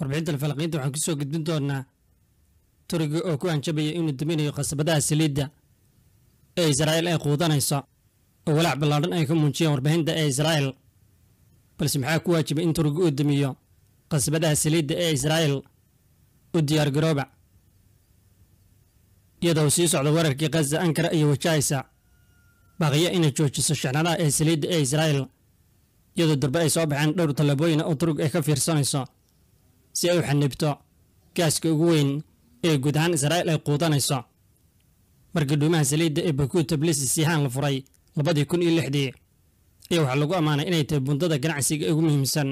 warbixinta falaqinta waxaan kusoo gudbin doonaa turiga oo ku hanjabaya inuu daminayo khasabadaha saliidda ee israa'iil ay quudanayso oo walaac ballaadhan ay ka muujiyeen warbixinta ee israa'iil balse maxaa ku waajibay in turiga uu damiyo khasabadaha saliidda ee israa'iil u diyaar garooba iyadoo sii socda weerarkii khaza ankara iyo wajahaysa baaqiya inay joojiso shixnaanaha ee saliidda ee israa'iil iyadoo durbe ay soo baxeen dhowr tallaabooyina oo turig ay ka fiirsanayso si ay u xanibto gaaska ugu weyn ee guud ahaan israa'iil ay quudanayso markii dhuumaha saliidda ee bakuu tablis siihaan la furay labadii kun iyo lixdii ayaa waxaa lagu ammaanay inay tahay bundada ganacsiga ugu muhiimsan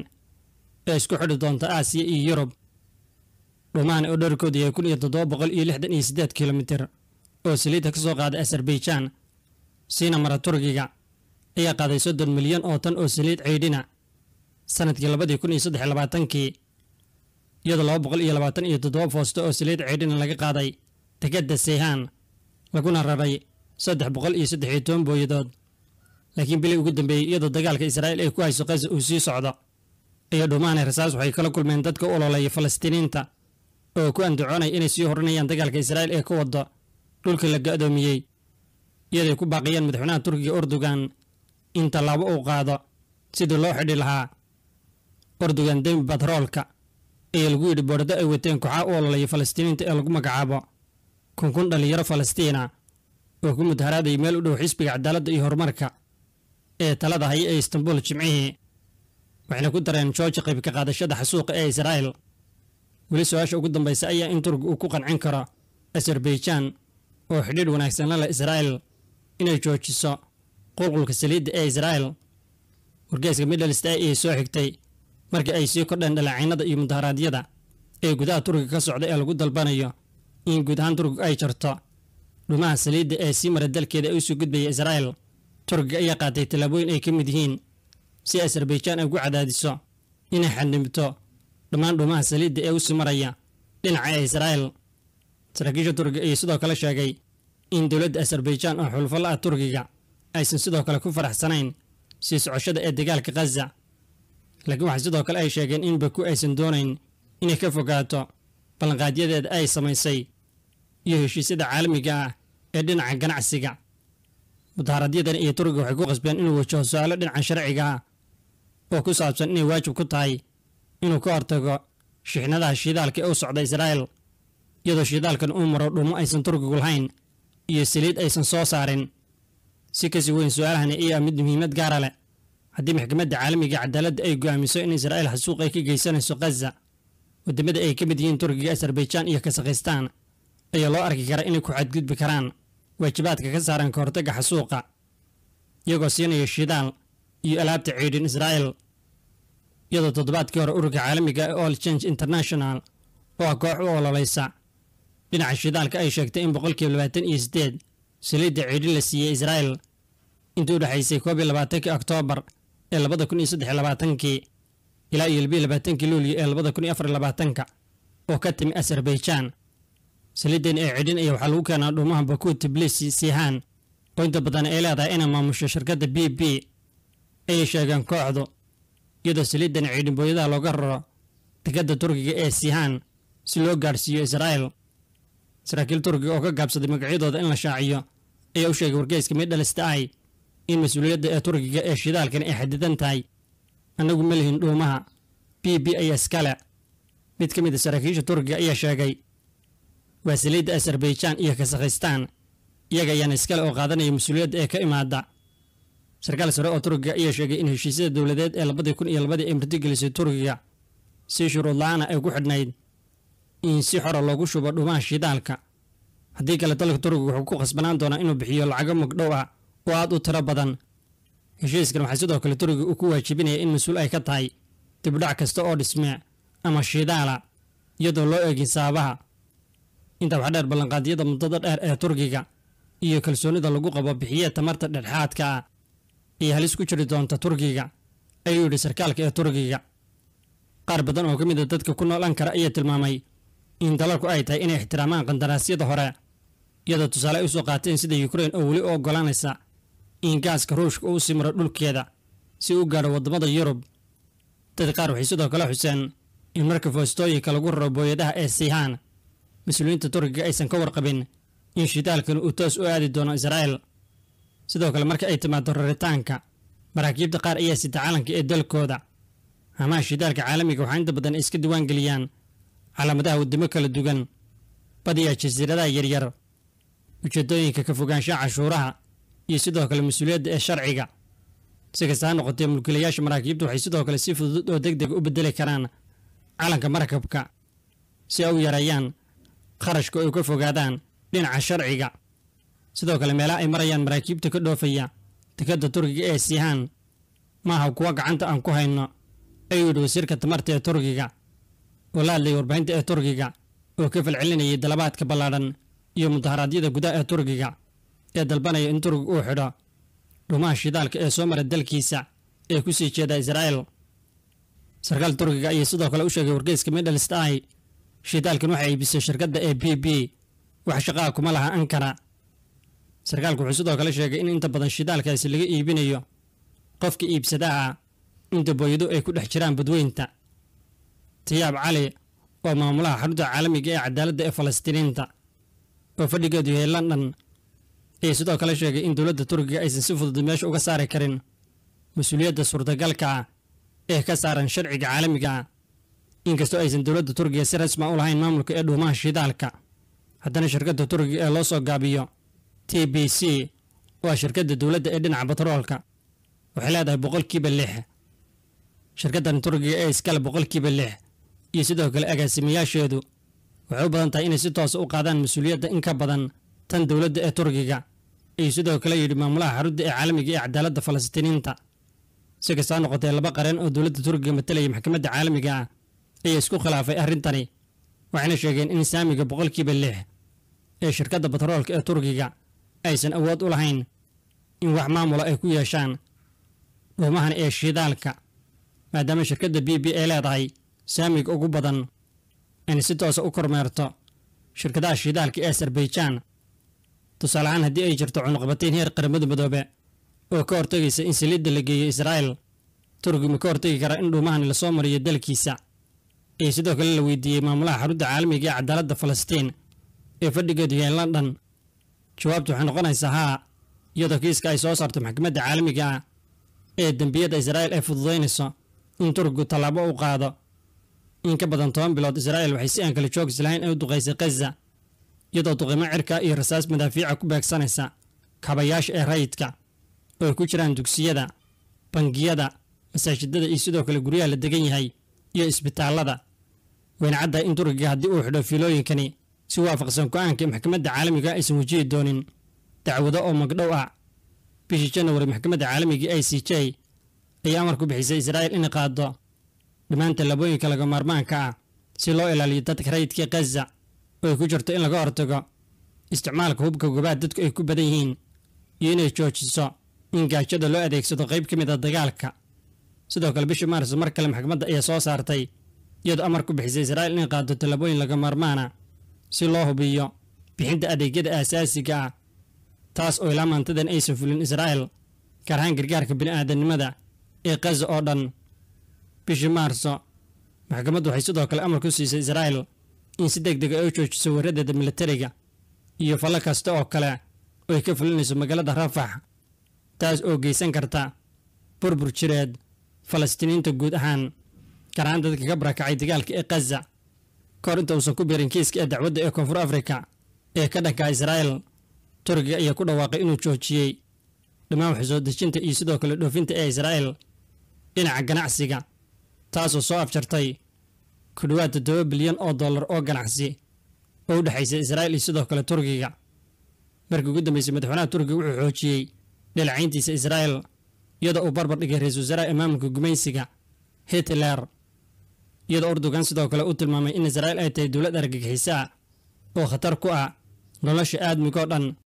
ee isku xidhi doonta aasiya iyo yurub dhuumahan oo dherkoodu yahay kun iyo toddoba boqol iyo lixdan iyo siddeed kilomiter oo saliidda ka soo qaaday azerbaijaan siina mara turkiga ayaa qaaday soddon milyan oo tan oo saliid ceydhina sannadkii labadii kun iyo saddex labaatankii iyadoo laba boqol iyo labaatan iyo toddoba foosto oo saliid ceydhina laga qaaday dekedda seehaan laguna raray saddex boqol iyo saddex iyo toban booyadood laakiin bilii ugu dambeeyey iyadoo dagaalka israa'iil ay ku hayso kaza uu sii socdo iyo dhumaanay rasaas waxay kala kulmeen dadka u ololaya falastiiniinta oo ku andacoonaya inay sii horinayaan dagaalka israa'iil ee ku waddo dhulka la ga-doomiyey iyaday ku baaqiyeen madaxweynaha turkiga ordogan in tallaabo uu qaado sidii loo xidhi lahaa ordogan dembi batroolka ayaa lagu yidhi boorado ay wateen kooxaa u ololaya falastiiniinta ee lagu magacaabo kunkun dhallinyaro falastiina oo ku mudaharaadaya meel u dhow xisbiga cadaaladda iyo horumarka ee talada haya ee istanbuul jimcihii waxayna ku dareen gorgi qayb ka qaadashada xasuuqa ee israa'il weli su-aasha ugu dambaysa ayaa in turki uu ku qancin karo azarbaijan oo xidhiidh wanaagsan la leh israa'il inay joojiso qulqulka saliidda ee israa'il wargeyska midlist a ayay soo xigtay markii ay sii kordheen dhalaaciinada iyo mudaharaadyada ee gudaha turkiga ka socda ee lagu dalbanayo in guud ahaan turkiga ay jarto dhumaha saliidda ee sii mara dalkeeda ee usoo gudbaya israa'el turkiga ayaa qaatay tallaabooyin ay ka mid yihiin si aserbaijan ay ugu cadaadiso inay xadnibto dhammaan dhumaha saliidda ee usii maraya dhinaca ee israa'el saraakiisha turkiga ayaa sidoo kale sheegay in dowladda aserbaijan oo xulfo la ah turkiga aysan sidoo kale ku faraxsanayn sii socoshada ee dagaalka khaza laakiin waxaa sidoo kale ay sheegeen in baku aysan doonayn inay ka fogaato ballanqaadyadeeda ay samaysay iyo heshiisyada caalamiga ah ee dhinaca ganacsiga mudaharaadyadan iyo turkiga waxay ku qasbeen inuu wajaho su-aalo dhinaca sharciga ah oo ku saabsan inay waajib ku tahay inuu ka hortago shixnadaha shidaalka ee u socda israa'il iyadoo shidaalkan uu maro dhuumo aysan turkigu lahayn iyo saliid aysan soo saarin si kasi weyn su-aalahani ayaa mid muhiimad gaara ah leh haddii maxkamadda caalamiga cadaaladda ay go'aamiso in israa'iil xasuuq ay ka geysanayso khaza waddamada ay ka mid yihiin turkiga aserbaijan iyo kasakhistan ayaa loo arki karaa inay ku xadgudbi karaan waajibaadka ka saaran ka xasuuqa iyagoo siinaya shidaal iyo alaabta ciidhin israa'iil iyadoo toddobaadkii hore ururka caalamiga ah ee all change international oo ah koox u ololeysa dhinaca shidaalka ay sheegtay in boqolkiiba labaatan iyo siddeed saliidda ciidhin la siiyey israa'iil intuu u dhexaysay koob iyo labaatankii oktoobar ee labada kun iyo saddex labaatankii ilaa iyo labiyo labaatankii luuliya ee labada kun iyo afar labaatanka oo ka timi azerbaijaan saliidan ee cidhinaya waxaa lagu keenaa dhuumaha bakuu tiblisi sihaan oo inta badan ay leedahay inay maamusho shirkadda b b ayay sheegeen kooxdu iyadoo saliidan ciidhinbooyadaha looga raro dekadda turkiga ee sihaan si loo gaadhsiiyo israa'el saraakiil turkiga oo ka gaabsaday magacyadooda in la shaaciyo ayaa u sheegay wargeyska middhalsta i in mas-uuliyadda ee turkiga ee shidaalkan ay xadidan tahay annagu melihin dhuumaha b b is kale mid ka mid a ah saraakiisha turkiga ayaa sheegay waasiliidda aserbaijan iyo kasakhistaan iyaga ayaana iskale oo qaadanaya mas-uuliyadda ee ka imaada sarkaal sare oo turkiga ayaa sheegay in heshiisyada dowladeed ee labadii kun iyo labadii ay martigelisay turkiga si shuruudla-aana ah ay ku xidhnayd in si xora ah loogu shubo dhuumaha shidaalka haddii kale dalka turkiga wuxuu ku khasbanaan doonaa inuu bixiyo lacago magdhow ah oo aad u tiro badan heshiiskan waxaa sidoo kale turigi uu ku waajibinaya in mas-uul ay ka tahay dibdhac kasta oo dhismee ama shidaala iyadoo loo eegay saabaha inta waxaa dheer ballanqaadyada muddada dheer ee turkiga iyo kalsoonida lagu qabo bixiye tamarta dhexdhexaadka ah ee halis ku jiri doonta turkiga ayuu yidhi sarkaalka ee turkiga qaar badan oo ka mid a ah dadka ku noolan kara ayaa tilmaamay in dalalku ay tahay inay ixtiraamaan qandaraasyada hore iyadoo tusaale ay usoo qaateen sida yukrain oo weli u oggolaanaysa in gaaska ruushka uu sii maro dhulkeeda si u gaadho waddamada yurub dad qaar waxay sidoo kale xuseen in marka foostooyinka lagu raro booyadaha ee siihaan mas-uuliyiinta turkiga aysan ka warqabin in shidaalkan uu toos u aadi doono israa'el sidoo kale marka ay timaado raritaanka maraakiibta qaar ayaa sita calanka ee dalkooda hamaha shidaalka caalamiga ah waxaa inta badan iska diwaangeliyaan calaamadaha waddamo kala dugan badiya jasiiradaha yaryar ujeedooyinka ka fogaanshaha cashuuraha iyo sidoo kale mas-uuliyadda ee sharciga si kastaa ha noqotee mulkiilayaasha maraakiibta waxay sidoo kale si fudud oo deg deg u bedeli karaan calanka markabka si ay u yareeyaan kharashka ay ka fogaadaan dhinaca sharciga sidoo kale meelaha ay marayaan maraakiibta ka dhoofaya tikadda turkiga ee siihaan maaha kuwa gacanta aan ku hayno ayuu yidhi wasiirka tamarta ee turkiga oo la hadlayay warbaahinta ee turkiga oo ka falcelinayay dalabaadka ballaadhan iyo mudaharaadyada gudaha ee turkiga ee dalbanaya in turug uu xidho dhumaha shidaalka ee soo mara dalkiisa ee kusii jeeda israa'el sarkaal turkiga ayaa sidoo kale u sheegay wargeyska middle stai shidaalkan waxay iibisay shirkadda e b b wax shaqaha kuma laha ankara sarkaalku wuxuu sidoo kale sheegay in inta badan shidaalkaasi laga iibinayo qofka iibsadaha ah inta booyado ay ku dhex jiraan badweynta tiyaab cali oo maamulaha xarunta caalamiga ee cadaaladda ee falastiiniinta oo fadhigeedu yahay london ayaa sidoo kale sheegay in dowladda turkiga aysan si fudud meesha uga saari karin mas-uuliyadda suurtagalka ee ka saaran sharciga caalamiga ah. inkastoo aysan dowladda turkiga si rasma ah u lahayn maamulka ee dhuumaha shidaalka haddana shirkadda turkiga ee loo soo gaabiyo t b c waa shirkadda dowladda ee dhinaca batroolka waxay leedahay boqolkiiba lix shirkaddan turkiga ee iskale boqolkiiba lix iyo sidoo kale agaasimayaasheedu waxay u badan tahay inay si toosa ah u qaadaan mas-uuliyadda in ka badan tan dowladda ee turkiga ayuu sidoo kale yidhi maamulaha xarudda ee caalamiga ee cadaaladda falastiiniinta si kastaa noqotee laba qareen oo dowladda turkiga matalaya maxkamadda caalamiga ah ayaa isku khilaafay arrintani waxayna sheegeen in saamiga boqolkiiba lix ee shirkadda batroolka ee turkiga aysan awood u lahayn in wax maamula ah ay ku yeeshaan dhuumahan ee shidaalka maadaama shirkadda b b ay leedahay saamiga ugu badan in si toosa ah u kormeerto shirkadaha shidaalka ee aserbaijan tusaaleahaan haddii ay jirto cunuqbatayn heer qaramada midoobe oo ka hortegaysa in saliidda la geeyo israa'el turki ma ka hortegi karaa in dhuumahan lasoo mariyo dalkiisa ee sidoo kale la weydiiyey maamulaha xarunta caalamiga ee cadaaladda falastiin ee fadhigeedu yahay london jawaabtu waxay noqonaysaa haa iyadoo kiiska ay soo saarto maxkamadda caalamiga ah ee dembiyada israa'el ay fududaynayso in turkigu tallaabo u qaado in ka badan toban bilood israa'el waxay si aan kala joogis lahayn ay u duqaysay khaza iyadoo duqimo cirka iyo rasaas madaafiica ku beegsanaysa kaabayaasha ee rayidka oo ay ku jiraan dugsiyada bangiyada masaajidada iyo sidoo kale guryaha la degan yahay iyo isbitaalada wayna caddahay in turkiga haddii uu xidho fiilooyinkani si waafaqsan go-aanka maxkamadda caalamiga aysan wajihi doonin dacwado oo magdhow ah bishii januari maxkamadda caalamiga i c j ayaa amar ku bixisay israa'il inay qaado dhammaanta labooyinka laga maarmaanka ah si loo ilaaliyo dadka rayidka khaza way ku jirto in laga hortago isticmaalka hubka gobaad dadku ay ku badan yihiin iyo inay joojiso in gaajada loo adeegsado qayb ka mid a ah dagaalka sidoo kale bishii maaris mar kale maxkamadda ayaa soo saartay iyadoo amar ku bixisay israa'iil inay qaado tallaabooyin laga maarmaana si loo hubiyo bixinta adeegyada aasaasiga ah taas oo ilaa maantadan aysan fulin israa'il gaar ahaan gargaarka bini'aadanimada ee kaza oo dhan bishii maarso maxkamaddu waxay sidoo kale amar ku siisay israa'il in si deg dega ah ay u joojiso weeradeeda militariga iyo fallo kasta oo kale oy ka fulinayso magaalada rafax taas oo geysan karta burbur jireed falastiiniinta guud ahaan garaanta dadka ka barakacay dagaalka ee khaza kahor inta uusan ku biirin kiiska ee dacwadda ee koonfur afrika ee ka dhankaa israa'el turkiga ayaa ku dhawaaqay inuu joojiyey dhammaan waxsoo dejinta iyo sidoo kale dhoofinta ee israa'el dhinaca ganacsiga taasoo soo afjartay ku dhawaad toddoba bilyan oo dollar oo ganacsi oo u dhexaysa israa'il iyo sidoo kale turkiga markii ugu dambeysay madaxweynaha turkiga wuxuu xoojiyey dhaleecayntiisa israa'il iyadoo uu barbar dhigay ra iisal wasaaraha imaamulka gumaysiga hitler iyadoo urdogan sidoo kale uu tilmaamay in israa'il ay tahay dowlad argagixisaa oo khatar ku ah nolosha aadmiga oo dhan